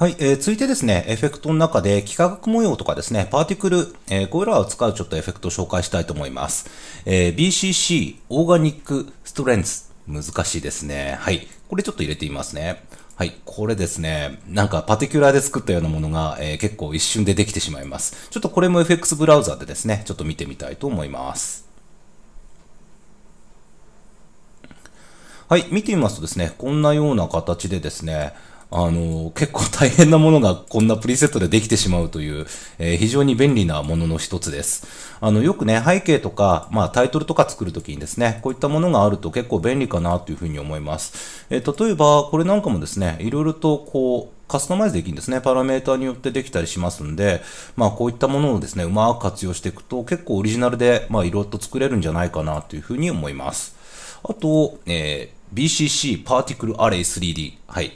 はい、えー、続いてですね、エフェクトの中で幾何学模様とかですね、パーティクル、えー、これらを使うちょっとエフェクトを紹介したいと思います。えー、BCC、オーガニックストレンズ難しいですね。はい。これちょっと入れてみますね。はい。これですね。なんか、パティキュラーで作ったようなものが、えー、結構一瞬でできてしまいます。ちょっとこれも FX ブラウザでですね、ちょっと見てみたいと思います。はい。見てみますとですね、こんなような形でですね、あの、結構大変なものがこんなプリセットでできてしまうという、えー、非常に便利なものの一つです。あの、よくね、背景とか、まあ、タイトルとか作るときにですね、こういったものがあると結構便利かなというふうに思います。えー、例えば、これなんかもですね、いろいろとこう、カスタマイズできるんですね。パラメータによってできたりしますんで、まあこういったものをですね、うまく活用していくと結構オリジナルで、まあいろいろと作れるんじゃないかなというふうに思います。あと、えー、BCC パーティクルアレイ 3D。はい。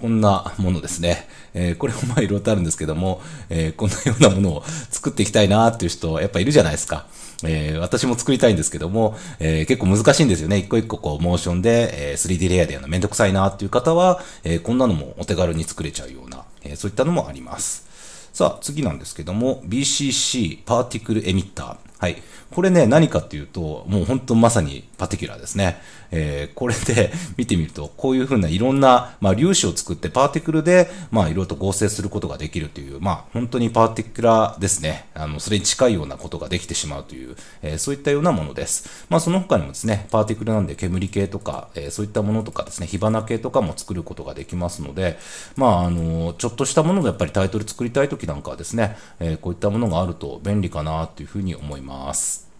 こんなものですね。えー、これもまあいろいろとあるんですけども、えー、こんなようなものを作っていきたいなっていう人、やっぱいるじゃないですか。えー、私も作りたいんですけども、え結構難しいんですよね。一個一個こう、モーションで、え 3D レイヤーでやるのめんどくさいなっていう方は、えこんなのもお手軽に作れちゃうような、えそういったのもあります。さあ、次なんですけども、BCC パーティクルエミッター。はい。これね、何かっていうと、もう本当まさにパティキュラーですね。えー、これで見てみると、こういうふうないろんな、まあ、粒子を作ってパーティクルで、まあ、いろいろと合成することができるという、まあ、本当にパーティクラーですね。あの、それに近いようなことができてしまうという、えー、そういったようなものです。まあ、その他にもですね、パーティクルなんで煙系とか、えー、そういったものとかですね、火花系とかも作ることができますので、まあ、あの、ちょっとしたものがやっぱりタイトル作りたい時なんかはですね、えこういったものがあると便利かなというふうに思います。ます。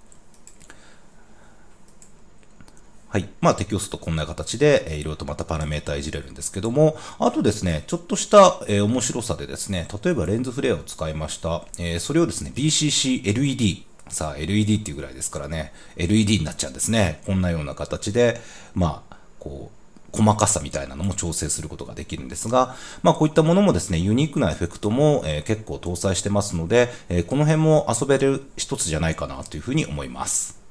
はい。まあ、適用するとこんな形で、えー、いろいろとまたパラメータいじれるんですけども、あとですね、ちょっとした、えー、面白さでですね、例えばレンズフレアを使いました。えー、それをですね、BCC LED。さあ、LED っていうぐらいですからね、LED になっちゃうんですね。こんなような形で、まあ、こう、細かさみたいなのも調整することができるんですが、まあ、こういったものもですね、ユニークなエフェクトも、えー、結構搭載してますので、えー、この辺も遊べる一つじゃないかなというふうに思います。